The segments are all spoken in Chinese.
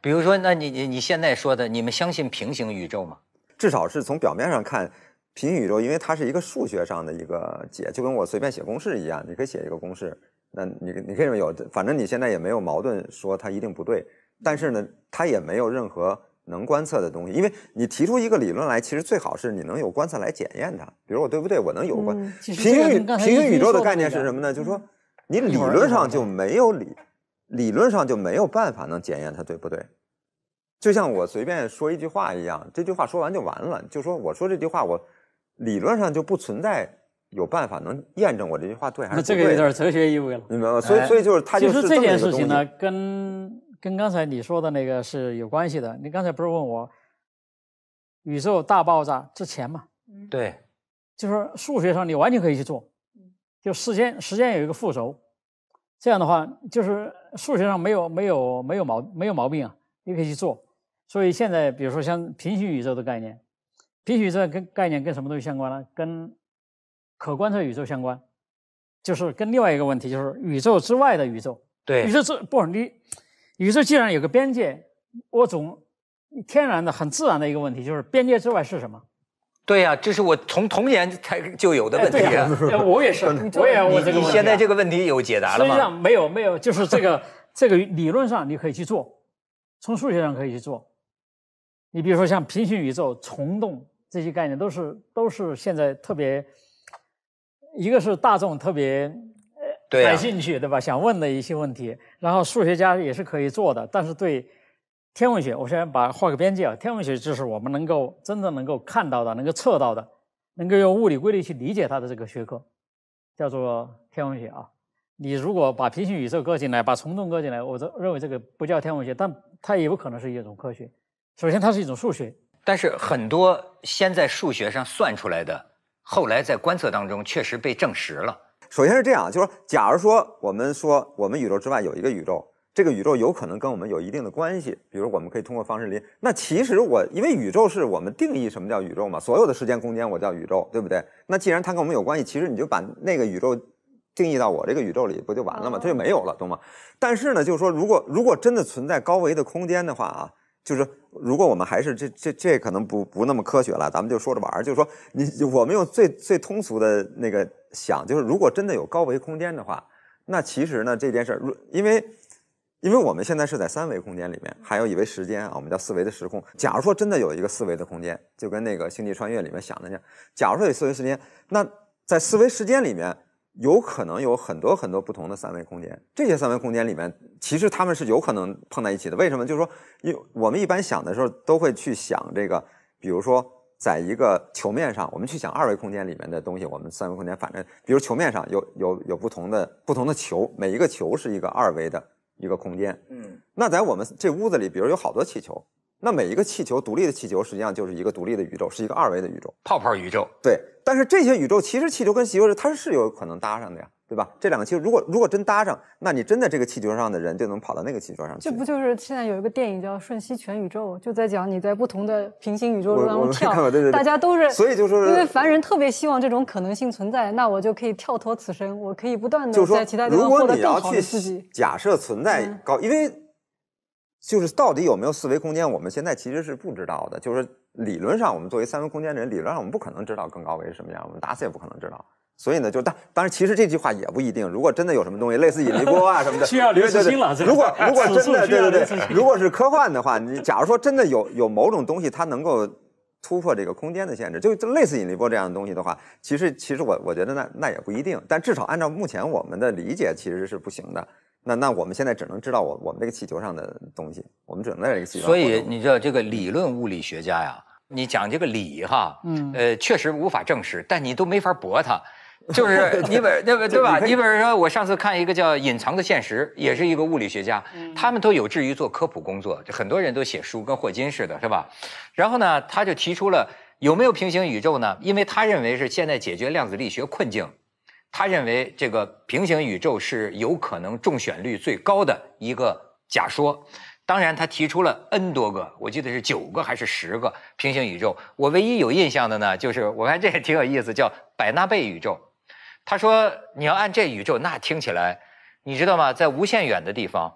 比如说，那你你你现在说的，你们相信平行宇宙吗？至少是从表面上看，平行宇宙，因为它是一个数学上的一个解，就跟我随便写公式一样，你可以写一个公式，那你你可以有，反正你现在也没有矛盾，说它一定不对。但是呢，它也没有任何能观测的东西，因为你提出一个理论来，其实最好是你能有观测来检验它，比如我对不对，我能有观。平行宇平行宇宙的概念是什么呢？就是说，你理论上就没有理。理论上就没有办法能检验它对不对，就像我随便说一句话一样，这句话说完就完了。就说我说这句话，我理论上就不存在有办法能验证我这句话对还是不对。那这个有点哲学意味了，你明白吗？所以，所以就是它就是这其实这件事情呢，跟跟刚才你说的那个是有关系的。你刚才不是问我宇宙大爆炸之前嘛？对，就是数学上你完全可以去做。就时间，时间有一个负轴，这样的话就是。数学上没有没有没有毛没有毛病啊，你可以去做。所以现在比如说像平行宇宙的概念，平行宇宙跟概念跟什么东西相关呢？跟可观测宇宙相关，就是跟另外一个问题，就是宇宙之外的宇宙。对。宇宙之不你，宇宙既然有个边界，我总天然的很自然的一个问题就是边界之外是什么？对呀，这是我从童年开就有的问题啊！我也是，我也这个问题。你现在这个问题有解答了吗？实际上没有，没有，就是这个 这个理论上你可以去做，从数学上可以去做。你比如说像平行宇宙、虫洞这些概念，都是都是现在特别，一个是大众特别感兴趣，对吧？想问的一些问题，然后数学家也是可以做的，但是对。天文学，我先把画个边界啊。天文学就是我们能够真正能够看到的、能够测到的、能够用物理规律去理解它的这个学科，叫做天文学啊。你如果把平行宇宙搁进来，把虫洞搁进来，我这认为这个不叫天文学，但它也有可能是一种科学。首先，它是一种数学。但是很多先在数学上算出来的，后来在观测当中确实被证实了。首先是这样，就是假如说我们说我们宇宙之外有一个宇宙。这个宇宙有可能跟我们有一定的关系，比如我们可以通过方式离。那其实我，因为宇宙是我们定义什么叫宇宙嘛，所有的时间空间我叫宇宙，对不对？那既然它跟我们有关系，其实你就把那个宇宙定义到我这个宇宙里，不就完了吗？它就没有了，懂吗？但是呢，就是说，如果如果真的存在高维的空间的话啊，就是如果我们还是这这这可能不不那么科学了，咱们就说着玩儿，就是说你我们用最最通俗的那个想，就是如果真的有高维空间的话，那其实呢这件事儿，因为因为我们现在是在三维空间里面，还有以为时间啊，我们叫四维的时空。假如说真的有一个四维的空间，就跟那个《星际穿越》里面想的那样。假如说有四维时间，那在四维时间里面，有可能有很多很多不同的三维空间。这些三维空间里面，其实他们是有可能碰在一起的。为什么？就是说，因为我们一般想的时候，都会去想这个，比如说，在一个球面上，我们去想二维空间里面的东西。我们三维空间反正，比如球面上有有有不同的不同的球，每一个球是一个二维的。一个空间，嗯，那在我们这屋子里，比如有好多气球，那每一个气球独立的气球，实际上就是一个独立的宇宙，是一个二维的宇宙，泡泡宇宙。对，但是这些宇宙其实气球跟气球它是是有可能搭上的呀。对吧？这两个气球，如果如果真搭上，那你真的这个气球上的人就能跑到那个气球上去。这不就是现在有一个电影叫《瞬息全宇宙》，就在讲你在不同的平行宇宙当中跳。大家都是，所以就是因为凡人特别希望这种可能性存在，那我就可以跳脱此生，我可以不断的在其他。如果你要去假设存在高，因为就是到底有没有四维空间，我们现在其实是不知道的。就是理论上，我们作为三维空间的人，理论上我们不可能知道更高维是什么样，我们打死也不可能知道。所以呢，就当当然，其实这句话也不一定。如果真的有什么东西，类似引力波啊什么的，需要留心了。如果如果真的，对对对，如果是科幻的话，你假如说真的有有某种东西，它能够突破这个空间的限制，就就类似引力波这样的东西的话，其实其实我我觉得那那也不一定。但至少按照目前我们的理解，其实是不行的。那那我们现在只能知道我我们这个气球上的东西，我们只能在这个气球。所以你知道这个理论物理学家呀，你讲这个理哈，嗯呃，确实无法证实，但你都没法驳他。就是你比那个对吧？你比如说，我上次看一个叫《隐藏的现实》，也是一个物理学家，他们都有志于做科普工作，很多人都写书，跟霍金似的，是吧？然后呢，他就提出了有没有平行宇宙呢？因为他认为是现在解决量子力学困境，他认为这个平行宇宙是有可能中选率最高的一个假说。当然，他提出了 n 多个，我记得是九个还是十个平行宇宙。我唯一有印象的呢，就是我看这也挺有意思，叫百纳贝宇宙。他说：“你要按这宇宙，那听起来，你知道吗？在无限远的地方，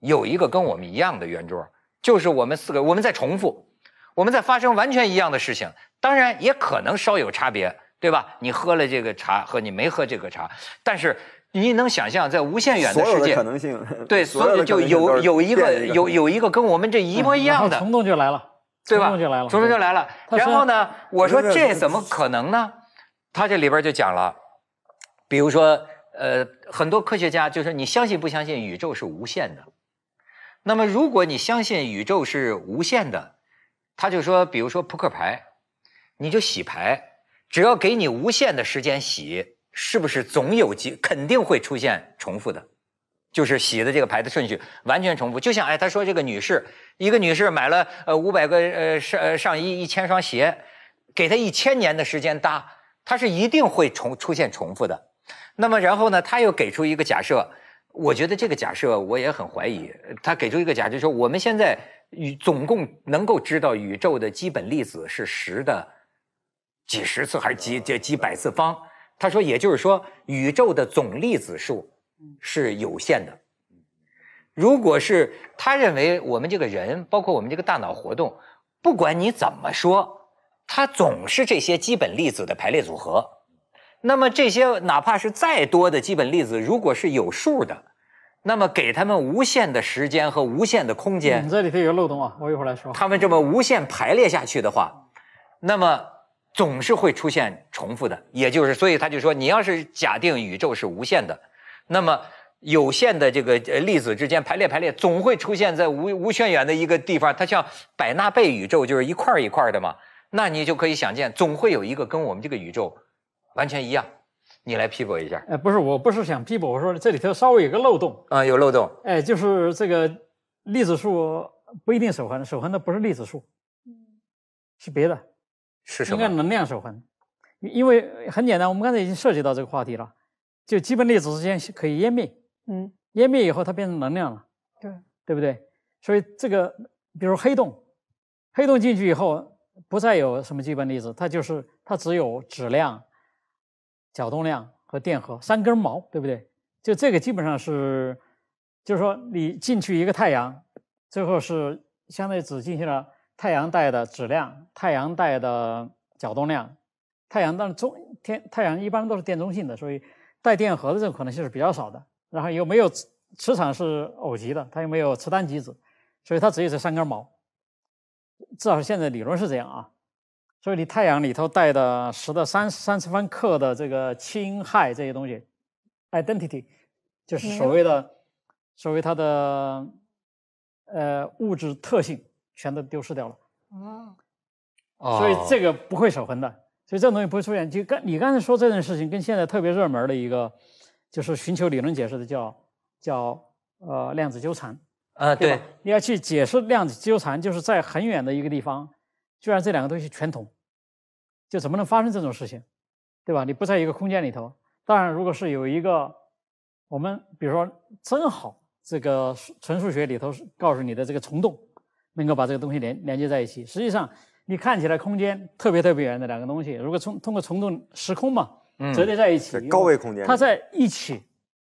有一个跟我们一样的圆桌，就是我们四个，我们在重复，我们在发生完全一样的事情。当然，也可能稍有差别，对吧？你喝了这个茶和你没喝这个茶，但是你能想象，在无限远的世界，可能性对，所以就有有一个有有一个跟我们这一模一样的，冲动就来了，对吧？冲动就来了，冲动就来了。然后呢，我说这怎么可能呢？他这里边就讲了。”比如说，呃，很多科学家就说你相信不相信宇宙是无限的？那么，如果你相信宇宙是无限的，他就说，比如说扑克牌，你就洗牌，只要给你无限的时间洗，是不是总有机肯定会出现重复的？就是洗的这个牌的顺序完全重复。就像哎，他说这个女士，一个女士买了呃五百个呃上上一一千双鞋，给她一千年的时间搭，她是一定会重出现重复的。那么然后呢？他又给出一个假设，我觉得这个假设我也很怀疑。他给出一个假设说，我们现在宇总共能够知道宇宙的基本粒子是十的几十次还是几几几百次方？他说，也就是说，宇宙的总粒子数是有限的。如果是他认为我们这个人，包括我们这个大脑活动，不管你怎么说，它总是这些基本粒子的排列组合。那么这些哪怕是再多的基本粒子，如果是有数的，那么给他们无限的时间和无限的空间，你这里头有漏洞啊！我一会儿来说。他们这么无限排列下去的话，那么总是会出现重复的，也就是所以他就说，你要是假定宇宙是无限的，那么有限的这个呃粒子之间排列排列，总会出现在无无限远的一个地方。它像百纳贝宇宙就是一块一块的嘛，那你就可以想见，总会有一个跟我们这个宇宙。完全一样，你来批驳一下。哎，不是，我不是想批驳，我说这里头稍微有个漏洞啊，有漏洞。哎，就是这个粒子数不一定守恒，守恒的不是粒子数，嗯，是别的，是什么？应该能量守恒。因为很简单，我们刚才已经涉及到这个话题了，就基本粒子之间可以湮灭，嗯，湮灭以后它变成能量了，对，对不对？所以这个，比如黑洞，黑洞进去以后不再有什么基本粒子，它就是它只有质量。角动量和电荷，三根毛，对不对？就这个基本上是，就是说你进去一个太阳，最后是相当于只进去了太阳带的质量、太阳带的角动量、太阳。当中天太阳一般都是电中性的，所以带电荷的这种可能性是比较少的。然后又没有磁磁场是偶极的，它又没有磁单极子，所以它只有这三根毛。至少现在理论是这样啊。所以你太阳里头带的十的三三次方克的这个氢氦这些东西，identity 就是所谓的所谓它的呃物质特性全都丢失掉了。哦，所以这个不会守恒的，所以这个东西不会出现。就刚你刚才说这件事情，跟现在特别热门的一个就是寻求理论解释的，叫叫呃量子纠缠。啊，对，你要去解释量子纠缠，就是在很远的一个地方。居然这两个东西全同，就怎么能发生这种事情，对吧？你不在一个空间里头。当然，如果是有一个，我们比如说正好这个纯数学里头告诉你的这个虫洞，能够把这个东西连连接在一起。实际上，你看起来空间特别特别远的两个东西，如果从通过虫洞时空嘛折叠在一起，高维空间，它在一起。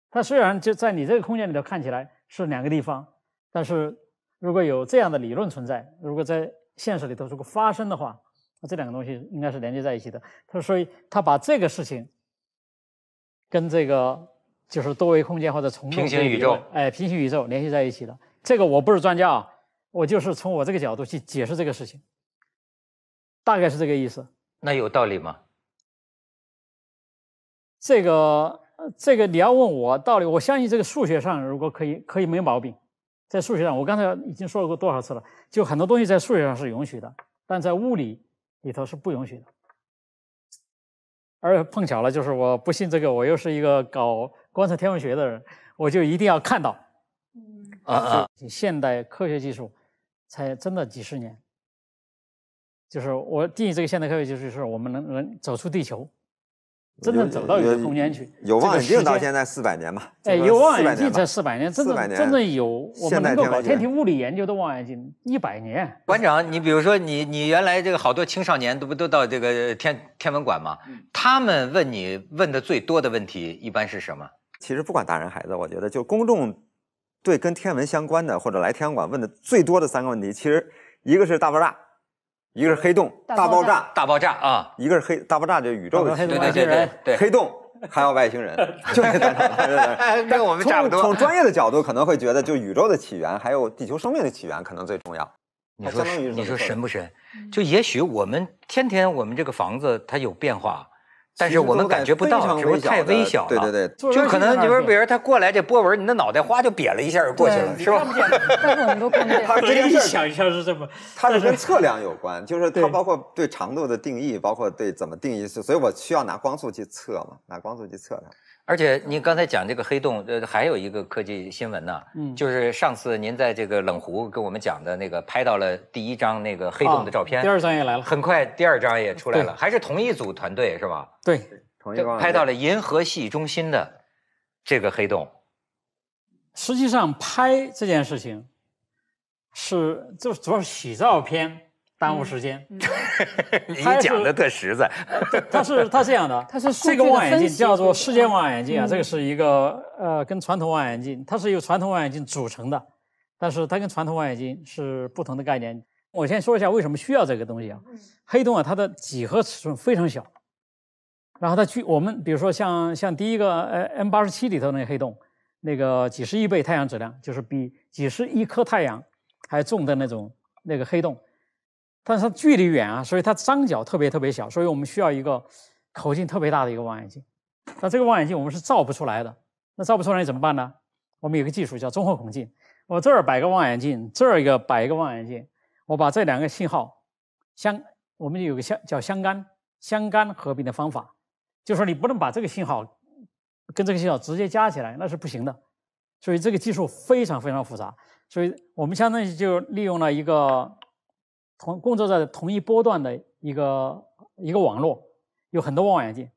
它虽然就在你这个空间里头看起来是两个地方，但是如果有这样的理论存在，如果在。现实里头，如果发生的话，那这两个东西应该是连接在一起的。他所以他把这个事情跟这个就是多维空间或者平行宇宙，哎，平行宇宙联系在一起的。这个我不是专家啊，我就是从我这个角度去解释这个事情，大概是这个意思。那有道理吗？这个这个你要问我道理，我相信这个数学上如果可以，可以没毛病。在数学上，我刚才已经说过多少次了，就很多东西在数学上是允许的，但在物理里头是不允许的。而碰巧了，就是我不信这个，我又是一个搞观测天文学的人，我就一定要看到。嗯啊啊！现代科学技术才真的几十年，就是我定义这个现代科学技术，就是我们能能走出地球。真正走到宇宙空间去，有望远镜到现在四百年嘛？哎，有望远镜才四百年，真正真正有，我们搞天体物理研究的望远镜一百年。馆长，你比如说你，你原来这个好多青少年都不都到这个天天文馆嘛？他们问你问的最多的问题一般是什么？其实不管大人孩子，我觉得就公众对跟天文相关的或者来天文馆问的最多的三个问题，其实一个是大爆炸。一个是黑洞，大爆炸，大爆炸啊！一个是黑大爆炸，就宇宙的对对对对对黑洞，还有外星人，就是们从专业的角度可能会觉得，就宇宙的起源还有地球生命的起源可能最重要。你说你说神不神？就也许我们天天我们这个房子它有变化。但是我们感觉不到，就是太微小了。对对对，就可能你说，比如他过来这波纹，你的脑袋哗就瘪了一下就过去了，是吧？看不见，但是很多可以可以想象是这么。它是跟测量有关，就是它包括对长度的定义，包括对怎么定义，所以，我需要拿光速去测嘛？拿光速去测它。而且您刚才讲这个黑洞，呃，还有一个科技新闻呢，嗯，就是上次您在这个冷湖跟我们讲的那个拍到了第一张那个黑洞的照片，第二张也来了，很快第二张也出来了，还是同一组团队是吧？对，同一组拍到了银河系中心的这个黑洞。实际上拍这件事情，是就主要是洗照片。耽误时间，你讲的特实在。它 是它这样的，它是这个望远镜叫做世界望远镜啊，这个是一个呃，跟传统望远镜，它是由传统望远镜组成的，但是它跟传统望远镜是不同的概念。我先说一下为什么需要这个东西啊？黑洞啊，它的几何尺寸非常小，然后它距我们，比如说像像第一个呃 M 八十七里头那个黑洞，那个几十亿倍太阳质量，就是比几十亿颗太阳还重的那种那个黑洞。但是它距离远啊，所以它张角特别特别小，所以我们需要一个口径特别大的一个望远镜。那这个望远镜我们是造不出来的，那造不出来怎么办呢？我们有个技术叫综合孔径，我这儿摆个望远镜，这儿一个摆一个望远镜，我把这两个信号相，我们有个相叫相干相干合并的方法，就是说你不能把这个信号跟这个信号直接加起来，那是不行的。所以这个技术非常非常复杂，所以我们相当于就利用了一个。同工作在同一波段的一个一个网络，有很多望远镜，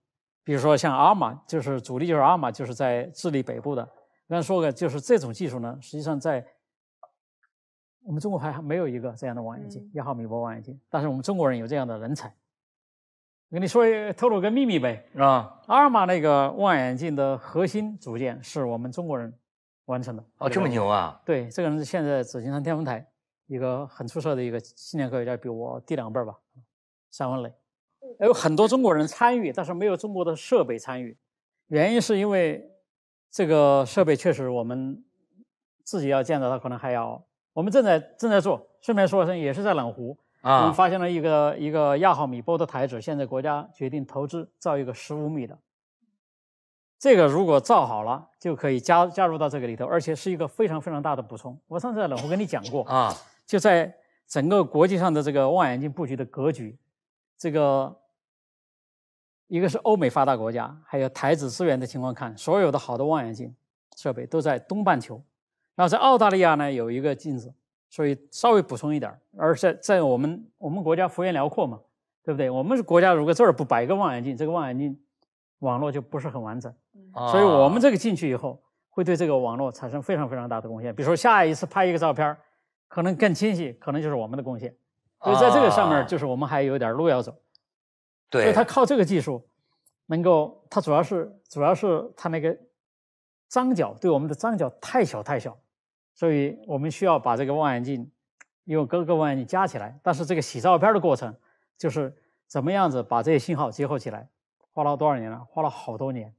比如说像阿玛，就是主力就是阿玛，就是在智利北部的。刚才说个，就是这种技术呢，实际上在我们中国还没有一个这样的望远镜，亚毫米波望远镜。但是我们中国人有这样的人才，我跟你说透露个秘密呗啊，阿尔玛那个望远镜的核心组件是我们中国人完成的哦，这么牛啊！对，这个人是现在紫金山天文台。一个很出色的一个青年科学家，比我低两辈儿吧，沙文磊。有很多中国人参与，但是没有中国的设备参与，原因是因为这个设备确实我们自己要建造，它可能还要我们正在正在做。顺便说一声，也是在冷湖啊，我们发现了一个一个亚毫米波的台址。现在国家决定投资造一个十五米的，这个如果造好了，就可以加加入到这个里头，而且是一个非常非常大的补充。我上次在冷湖跟你讲过啊。就在整个国际上的这个望远镜布局的格局，这个一个是欧美发达国家，还有台子资源的情况看，所有的好的望远镜设备都在东半球。然后在澳大利亚呢有一个镜子，所以稍微补充一点。而在在我们我们国家幅员辽阔嘛，对不对？我们国家如果这儿不摆一个望远镜，这个望远镜网络就不是很完整。啊，所以我们这个进去以后，会对这个网络产生非常非常大的贡献。比如说下一次拍一个照片儿。可能更清晰，可能就是我们的贡献，所以在这个上面，就是我们还有点路要走。对，所以它靠这个技术能够，它主要是主要是它那个张角对我们的张角太小太小，所以我们需要把这个望远镜用各个望远镜加起来。但是这个洗照片的过程，就是怎么样子把这些信号结合起来，花了多少年了？花了好多年。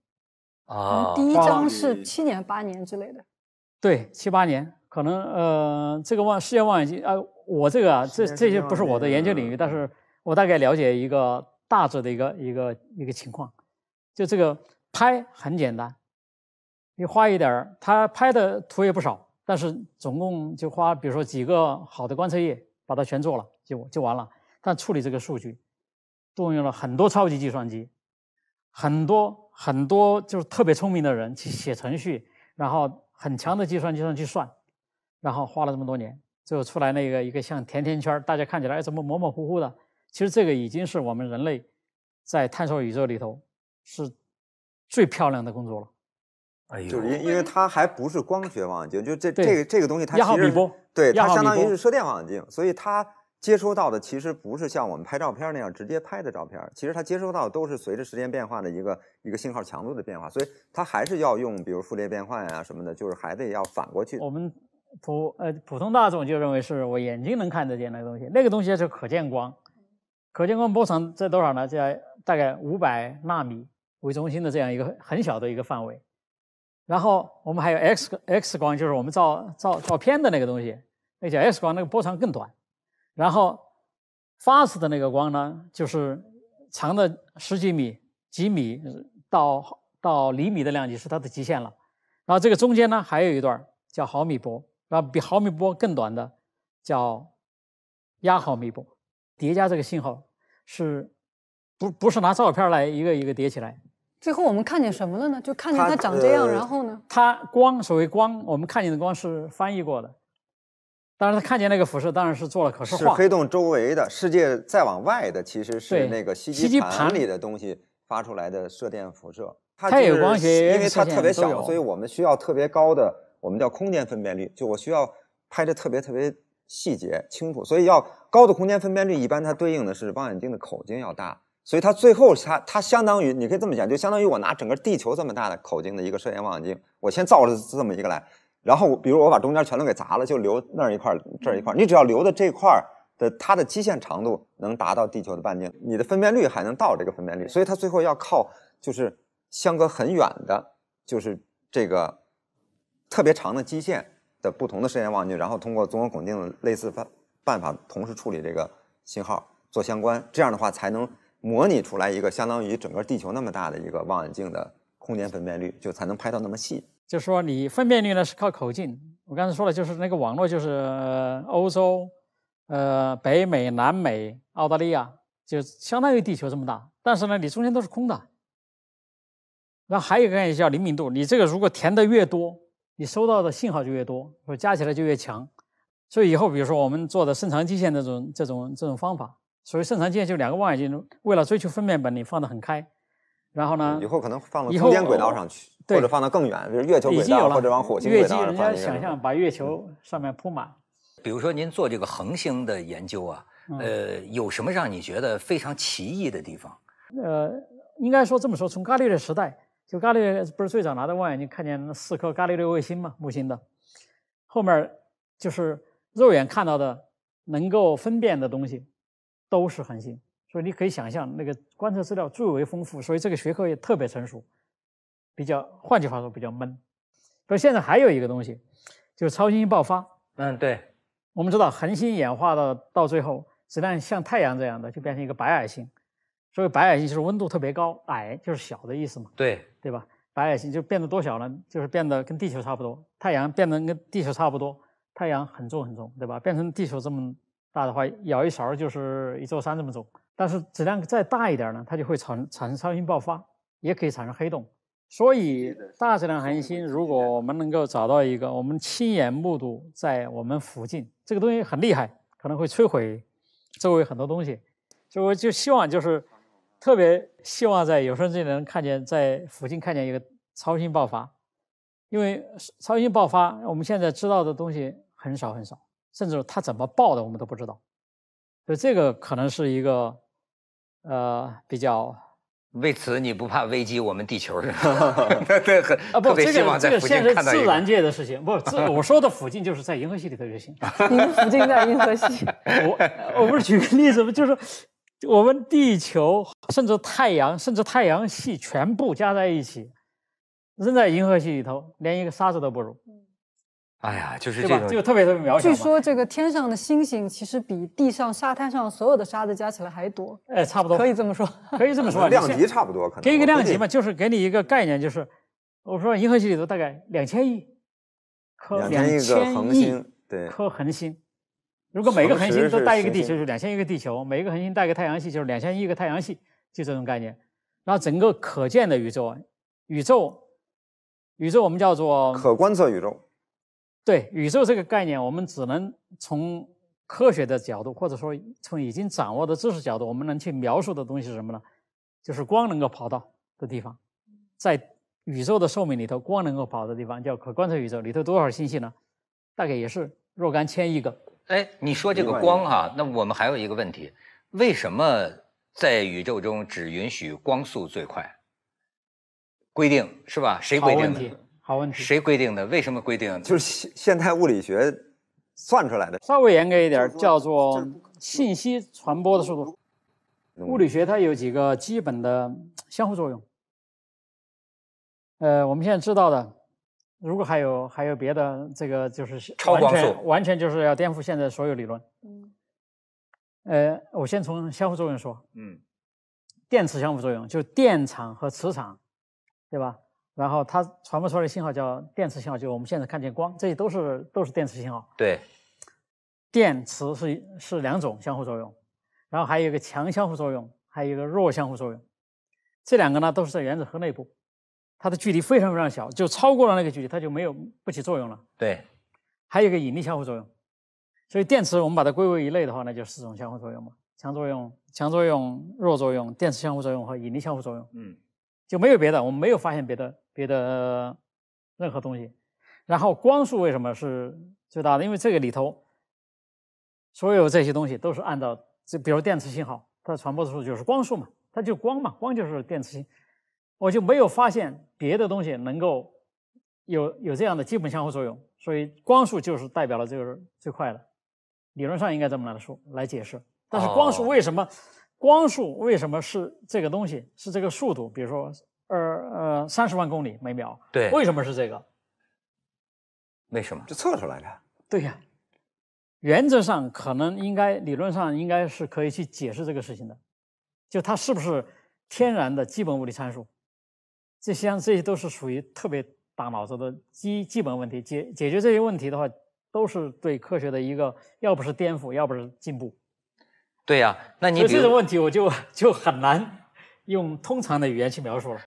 啊，第一张是七年八年之类的。对，七八年。可能呃，这个望世界望远镜啊，我这个啊，这这些不是我的研究领域，但是我大概了解一个大致的一个一个一个情况。就这个拍很简单，你花一点儿，他拍的图也不少，但是总共就花，比如说几个好的观测页，把它全做了，就就完了。但处理这个数据，动用了很多超级计算机，很多很多就是特别聪明的人去写程序，然后很强的计算机上去算。然后花了这么多年，最后出来那个一个像甜甜圈，大家看起来哎怎么模模糊糊的？其实这个已经是我们人类在探索宇宙里头是最漂亮的工作了。哎呦，就是因因为它还不是光学望远镜，就这这个这个东西它其实对它相当于是射电望远镜，所以它接收到的其实不是像我们拍照片那样直接拍的照片，其实它接收到的都是随着时间变化的一个一个信号强度的变化，所以它还是要用比如傅立叶变换呀什么的，就是还得要反过去我们。普呃普通大众就认为是我眼睛能看得见的东西，那个东西是可见光，可见光波长在多少呢？在大概五百纳米为中心的这样一个很小的一个范围。然后我们还有 X X 光，就是我们照照照片的那个东西，那叫 X 光，那个波长更短。然后，fast 的那个光呢，就是长的十几米、几米到到厘米的量级是它的极限了。然后这个中间呢还有一段叫毫米波。啊，比毫米波更短的叫压毫米波，叠加这个信号是不不是拿照片来一个一个叠起来？最后我们看见什么了呢？就看见它长这样，然后呢？它光，所谓光，我们看见的光是翻译过的。当然，他看见那个辐射，当然是做了可视化。是黑洞周围的，世界再往外的，其实是那个吸吸积盘里的东西发出来的射电辐射。它也有光学，因为它特别小，所以我们需要特别高的。我们叫空间分辨率，就我需要拍的特别特别细节清楚，所以要高的空间分辨率，一般它对应的是望远镜的口径要大，所以它最后它它相当于你可以这么讲，就相当于我拿整个地球这么大的口径的一个射电望远镜，我先造了这么一个来，然后比如我把中间全都给砸了，就留那儿一块这儿一块你只要留的这块的它的基线长度能达到地球的半径，你的分辨率还能到这个分辨率，所以它最后要靠就是相隔很远的，就是这个。特别长的基线的不同的射电望远镜，然后通过综合孔径的类似方办法同时处理这个信号做相关，这样的话才能模拟出来一个相当于整个地球那么大的一个望远镜的空间分辨率，就才能拍到那么细。就是说，你分辨率呢是靠口径，我刚才说了，就是那个网络，就是欧洲、呃北美、南美、澳大利亚，就相当于地球这么大，但是呢你中间都是空的。那还有一个概念叫灵敏度，你这个如果填的越多。你收到的信号就越多，说加起来就越强，所以以后比如说我们做的深长基线这种这种这种方法，所谓深长基线就是两个望远镜，为了追求分辨本领放得很开，然后呢，以后可能放到空间轨道上去，或者放到更远，比如月球轨道或者往火星轨道上已经有了，月人家想象把月球上面铺满。比如说您做这个恒星的研究啊，呃，有什么让你觉得非常奇异的地方？呃，应该说这么说，从伽利略时代。就伽利略不是最早拿到望远镜看见四颗伽利略卫星嘛？木星的，后面就是肉眼看到的，能够分辨的东西，都是恒星。所以你可以想象，那个观测资料最为丰富，所以这个学科也特别成熟。比较，换句话说，比较闷。而现在还有一个东西，就是超新星爆发。嗯，对。我们知道，恒星演化到到最后，子弹像太阳这样的，就变成一个白矮星。所以白矮星就是温度特别高，矮就是小的意思嘛，对对吧？白矮星就变得多小呢？就是变得跟地球差不多。太阳变得跟地球差不多，太阳很重很重，对吧？变成地球这么大的话，舀一勺就是一座山这么重。但是质量再大一点呢，它就会产产生超新爆发，也可以产生黑洞。所以大质量恒星，如果我们能够找到一个，我们亲眼目睹在我们附近，这个东西很厉害，可能会摧毁周围很多东西。所以我就希望就是。特别希望在有生之年能看见在附近看见一个超新爆发，因为超新爆发我们现在知道的东西很少很少，甚至它怎么爆的我们都不知道，所以这个可能是一个呃比较为此你不怕危及我们地球是吗？对，很啊不，这个这个现在是自然界的事情，不，我说的附近就是在银河系里头就行。你们附近在银河系。我我不是举个例子吗？就是说。我们地球，甚至太阳，甚至太阳系全部加在一起，扔在银河系里头，连一个沙子都不如。哎呀，就是这个，就特别特别渺小。据说这个天上的星星，其实比地上沙滩上所有的沙子加起来还多。哎，差不多。可以这么说，可以这么 说，量级差不多，可能。给个量级嘛，就是给你一个概念，就是我说银河系里头大概两千亿颗两千亿颗恒星，对，颗恒星。如果每个恒星都带一个地球，就两千亿个地球；每一个恒星带一个太阳系，就是两千亿个太阳系，就这种概念。然后整个可见的宇宙，宇宙，宇宙，我们叫做可观测宇宙。对宇宙这个概念，我们只能从科学的角度，或者说从已经掌握的知识角度，我们能去描述的东西是什么呢？就是光能够跑到的地方，在宇宙的寿命里头，光能够跑的地方叫可观测宇宙里头多少星系呢？大概也是若干千亿个。哎，你说这个光哈，那我们还有一个问题，为什么在宇宙中只允许光速最快？规定是吧？谁规定的？好问题，好问题。谁规定的？为什么规定？就是现现代物理学算出来的。稍微严格一点，叫做信息传播的速度。物理学它有几个基本的相互作用。呃，我们现在知道的。如果还有还有别的这个就是超光速，完全就是要颠覆现在所有理论。嗯，呃，我先从相互作用说。嗯，电磁相互作用就是电场和磁场，对吧？然后它传播出来的信号叫电磁信号，就是我们现在看见光，这些都是都是电磁信号。对，电磁是是两种相互作用，然后还有一个强相互作用，还有一个弱相互作用，这两个呢都是在原子核内部。它的距离非常非常小，就超过了那个距离，它就没有不起作用了。对，还有一个引力相互作用，所以电磁我们把它归为一类的话，那就是四种相互作用嘛：强作用、强作用、弱作用、电磁相互作用和引力相互作用。嗯，就没有别的，我们没有发现别的别的任何东西。然后光速为什么是最大的？因为这个里头所有这些东西都是按照这，比如电磁信号，它的传播速度就是光速嘛，它就光嘛，光就是电磁性。我就没有发现别的东西能够有有这样的基本相互作用，所以光速就是代表了这个最快的，理论上应该这么来说来解释。但是光速为什么？光速为什么是这个东西？是这个速度？比如说，呃呃，三十万公里每秒。对。为什么是这个？为什么？就测出来的。对呀，原则上可能应该，理论上应该是可以去解释这个事情的，就它是不是天然的基本物理参数？这实际上这些都是属于特别大脑子的基基本问题。解解决这些问题的话，都是对科学的一个，要不是颠覆，要不是进步。对呀，那你这种问题我就就很难用通常的语言去描述了。